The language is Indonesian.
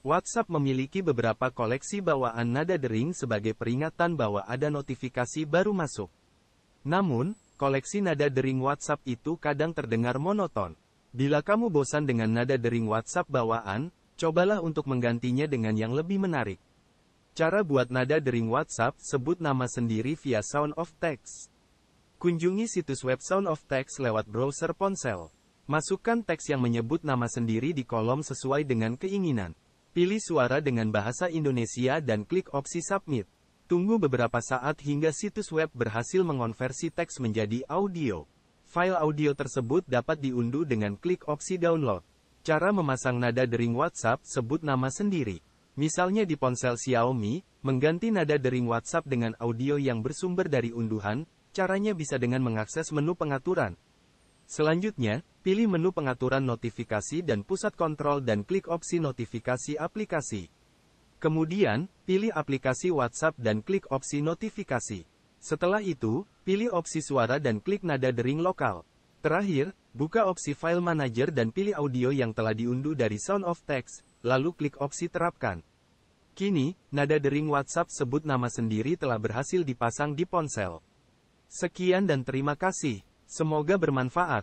WhatsApp memiliki beberapa koleksi bawaan nada dering sebagai peringatan bahwa ada notifikasi baru masuk. Namun, koleksi nada dering WhatsApp itu kadang terdengar monoton. Bila kamu bosan dengan nada dering WhatsApp bawaan, cobalah untuk menggantinya dengan yang lebih menarik. Cara buat nada dering WhatsApp, sebut nama sendiri via Sound of Text. Kunjungi situs web Sound of Text lewat browser ponsel. Masukkan teks yang menyebut nama sendiri di kolom sesuai dengan keinginan. Pilih suara dengan bahasa Indonesia dan klik opsi Submit. Tunggu beberapa saat hingga situs web berhasil mengonversi teks menjadi audio. File audio tersebut dapat diunduh dengan klik opsi download. Cara memasang nada dering WhatsApp sebut nama sendiri. Misalnya di ponsel Xiaomi, mengganti nada dering WhatsApp dengan audio yang bersumber dari unduhan, caranya bisa dengan mengakses menu pengaturan, Selanjutnya, pilih menu pengaturan notifikasi dan pusat kontrol dan klik opsi notifikasi aplikasi. Kemudian, pilih aplikasi WhatsApp dan klik opsi notifikasi. Setelah itu, pilih opsi suara dan klik nada dering lokal. Terakhir, buka opsi File Manager dan pilih audio yang telah diunduh dari Sound of Text, lalu klik opsi Terapkan. Kini, nada dering WhatsApp sebut nama sendiri telah berhasil dipasang di ponsel. Sekian dan terima kasih. Semoga bermanfaat.